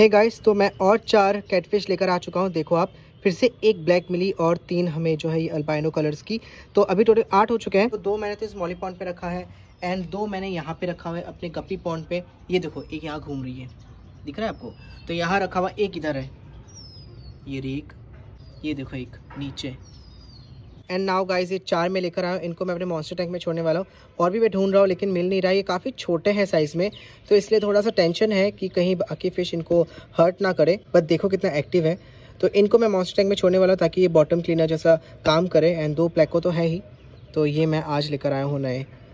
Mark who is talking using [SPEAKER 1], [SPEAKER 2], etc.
[SPEAKER 1] हे hey guys तो मैं और चार कैटफिश लेकर आ चुका हूँ देखो आप फिर से एक ब्लैक मिली और तीन हमें जो है ये अल्पाइनो कलर्स की तो अभी टोटल आठ हो चुके हैं तो दो मैंने तो इस मॉली पॉन्ड पे रखा है एंड दो मैंने यहाँ पे रखा हुआ है अपने गप्पी पॉन्ड पे ये देखो एक यहाँ घूम रही है दिख रहा है आपको
[SPEAKER 2] तो यहाँ रखा हुआ एक इधर है ये रेक ये देखो एक नीचे
[SPEAKER 1] एंड नाउ गाइज ये चार में लेकर आया हूँ इनको मैं अपने मॉन्स्टर टैंक में छोड़ने वाला हूँ और भी मैं ढूंढ रहा हूँ लेकिन मिल नहीं रहा ये काफ़ी छोटे हैं साइज़ में तो इसलिए थोड़ा सा टेंशन है कि कहीं बाकी फ़िश इनको हर्ट ना करे बट देखो कितना एक्टिव है तो इनको मैं मॉन्स्टर टैंक में छोड़ने वाला हूँ ताकि ये बॉटम क्लीनर जैसा काम करे एंड दो प्लेको तो है ही तो ये मैं आज लेकर आया हूँ नए